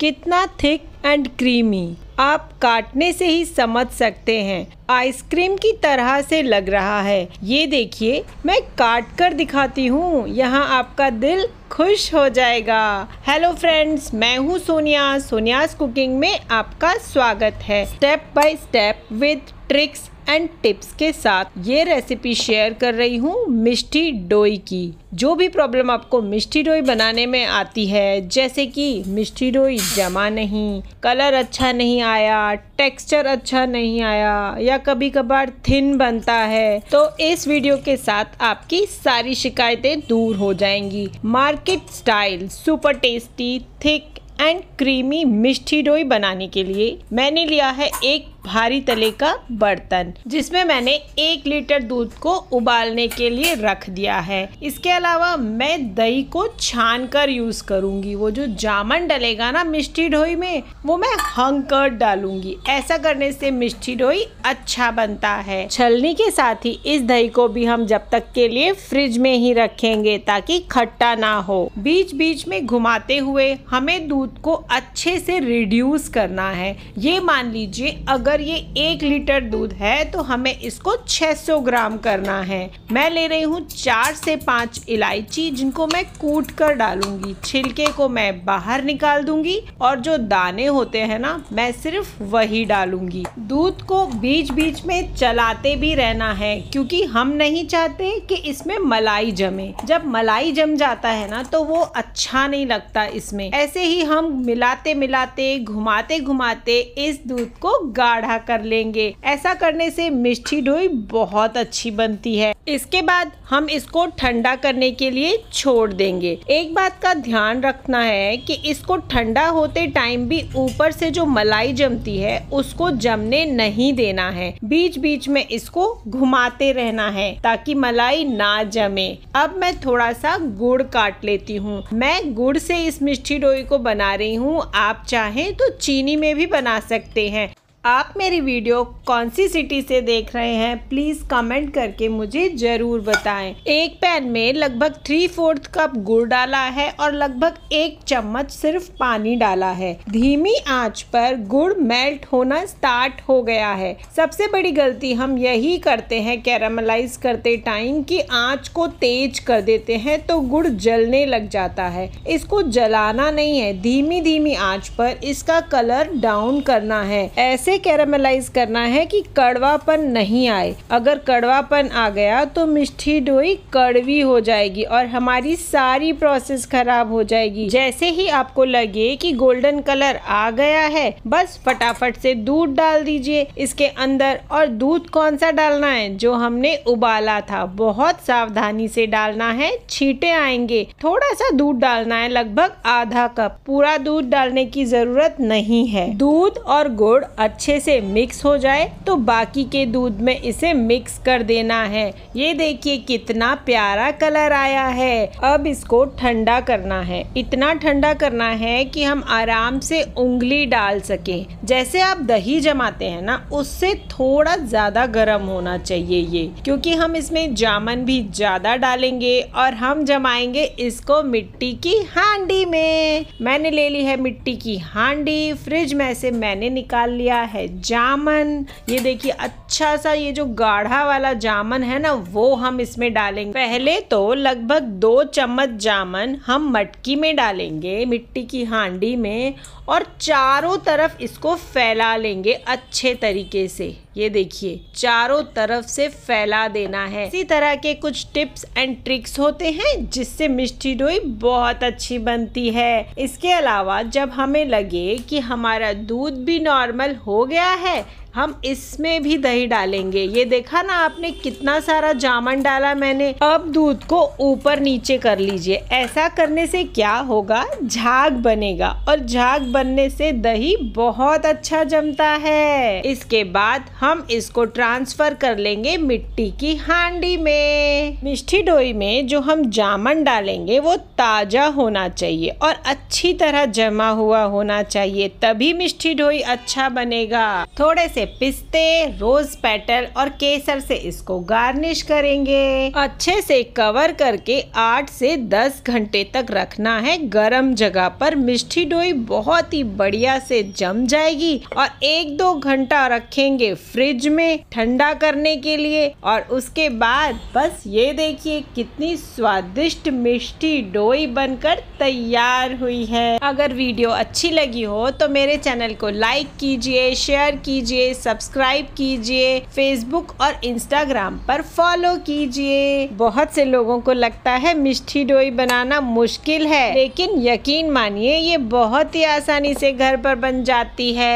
कितना thick and creamy आप काटने से ही समझ सकते हैं आइसक्रीम की तरह से लग रहा है ये देखिए मैं काट कर दिखाती हूँ यहाँ आपका दिल खुश हो जाएगा हेलो फ्रेंड्स मैं हूँ सोनिया सोनियाज कुकिंग में आपका स्वागत है step by step with tricks and tips के साथ ये रेसिपी शेयर कर रही हूँ मिष्टी डोई की जो भी प्रॉब्लम आपको मिष्टी डोई बनाने में आती है जैसे कि मिष्टी डोई जमा नहीं कलर अच्छा नहीं आया टेक्सचर अच्छा नहीं आया या या कभी कभार थिन बनता है तो इस वीडियो के साथ आपकी सारी शिकायतें दूर हो जाएंगी market style super tasty thick and creamy mishti doi बनाने के लिए मैंने लिया है एक भारी तले का बर्तन जिसमें मैंने एक लीटर दूध को उबालने के लिए रख दिया है इसके अलावा मैं दही को छान कर यूज करूंगी वो जो जामन डलेगा ना मिष्टी ढोई में वो मैं हंग कर डालूंगी ऐसा करने से मिष्टी डोई अच्छा बनता है छलनी के साथ ही इस दही को भी हम जब तक के लिए फ्रिज में ही रखेंगे ताकि खट्टा ना हो बीच बीच में घुमाते हुए हमें दूध को अच्छे से रिड्यूस करना है ये मान लीजिए अगर अगर ये एक लीटर दूध है तो हमें इसको 600 ग्राम करना है मैं ले रही हूँ चार से पाँच इलायची जिनको मैं कूट कर डालूंगी छिलके को मैं बाहर निकाल दूंगी और जो दाने होते हैं ना मैं सिर्फ वही डालूंगी दूध को बीच बीच में चलाते भी रहना है क्योंकि हम नहीं चाहते कि इसमें मलाई जमे जब मलाई जम जाता है ना तो वो अच्छा नहीं लगता इसमें ऐसे ही हम मिलाते मिलाते घुमाते घुमाते इस दूध को गाढ़ा गाढ़ा कर लेंगे ऐसा करने से मिष्ठी डोई बहुत अच्छी बनती है इसके बाद हम इसको ठंडा करने के लिए छोड़ देंगे एक बात का ध्यान रखना है कि इसको ठंडा होते टाइम भी ऊपर से जो मलाई जमती है उसको जमने नहीं देना है बीच बीच में इसको घुमाते रहना है ताकि मलाई ना जमे अब मैं थोड़ा सा गुड़ काट लेती हूँ मैं गुड़ से इस मिष्ठी डोई को बना रही हूँ आप चाहें तो चीनी में भी बना सकते हैं आप मेरी वीडियो कौन सी सिटी से देख रहे हैं प्लीज़ कमेंट करके मुझे ज़रूर बताएं एक पैन में लगभग थ्री फोर्थ कप गुड़ डाला है और लगभग एक चम्मच सिर्फ पानी डाला है धीमी आंच पर गुड़ मेल्ट होना स्टार्ट हो गया है सबसे बड़ी गलती हम यही करते हैं कैरामलाइज करते टाइम की आँच को तेज कर देते हैं तो गुड़ जलने लग जाता है इसको जलाना नहीं है धीमी धीमी आँच पर इसका कलर डाउन करना है ऐसे कैसे कैरामलाइज करना है कि कड़वापन नहीं आए अगर कड़वापन आ गया तो मिष्ठी डोई कड़वी हो जाएगी और हमारी सारी प्रोसेस खराब हो जाएगी जैसे ही आपको लगे कि गोल्डन कलर आ गया है बस फटाफट से दूध डाल दीजिए इसके अंदर और दूध कौन सा डालना है जो हमने उबाला था बहुत सावधानी से डालना है छीटे आएंगे थोड़ा सा दूध डालना है लगभग आधा कप पूरा दूध डालने की जरूरत नहीं है दूध और गुड़ अच्छे अच्छे से मिक्स हो जाए तो बाकी के दूध में इसे मिक्स कर देना है ये देखिए कितना प्यारा कलर आया है अब इसको ठंडा करना है इतना ठंडा करना है कि हम आराम से उंगली डाल सके जैसे आप दही जमाते हैं ना उससे थोड़ा ज़्यादा गर्म होना चाहिए ये क्योंकि हम इसमें जामन भी ज़्यादा डालेंगे और हम जमाएंगे इसको मिट्टी की हांडी में मैंने ले ली है मिट्टी की हांडी फ्रिज में से मैंने निकाल लिया है है जामन ये देखिए अच्छा सा ये जो गाढ़ा वाला जामन है ना वो हम इसमें डालेंगे पहले तो लगभग दो चम्मच जामन हम मटकी में डालेंगे मिट्टी की हांडी में और चारों तरफ इसको फैला लेंगे अच्छे तरीके से ये देखिए चारों तरफ से फैला देना है इसी तरह के कुछ टिप्स एंड ट्रिक्स होते हैं जिससे मिष्टी डोई बहुत अच्छी बनती है इसके अलावा जब हमें लगे कि हमारा दूध भी नॉर्मल हो गया है हम इसमें भी दही डालेंगे ये देखा ना आपने कितना सारा जामन डाला मैंने अब दूध को ऊपर नीचे कर लीजिए ऐसा करने से क्या होगा झाग बनेगा और झाग बनने से दही बहुत अच्छा जमता है इसके बाद हम इसको ट्रांसफर कर लेंगे मिट्टी की हांडी में मिष्ठी डोई में जो हम जामन डालेंगे वो ताजा होना चाहिए और अच्छी तरह जमा हुआ होना चाहिए तभी मिष्ठी डोई अच्छा बनेगा थोड़े से पिस्ते रोज पेटल और केसर से इसको गार्निश करेंगे अच्छे से कवर करके आठ से दस घंटे तक रखना है गर्म जगह पर मिष्ठी डोई बहुत ही बढ़िया से जम जाएगी और एक दो घंटा रखेंगे फ्रिज में ठंडा करने के लिए और उसके बाद बस ये देखिए कितनी स्वादिष्ट मिष्ठी डोई बनकर तैयार हुई है अगर वीडियो अच्छी लगी हो तो मेरे चैनल को लाइक कीजिए शेयर कीजिए सब्सक्राइब कीजिए फेसबुक और इंस्टाग्राम पर फॉलो कीजिए बहुत से लोगों को लगता है मिष्ठी डोई बनाना मुश्किल है लेकिन यकीन मानिए ये बहुत ही आसानी से घर पर बन जाती है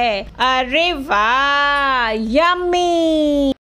अरे वाह यम्मी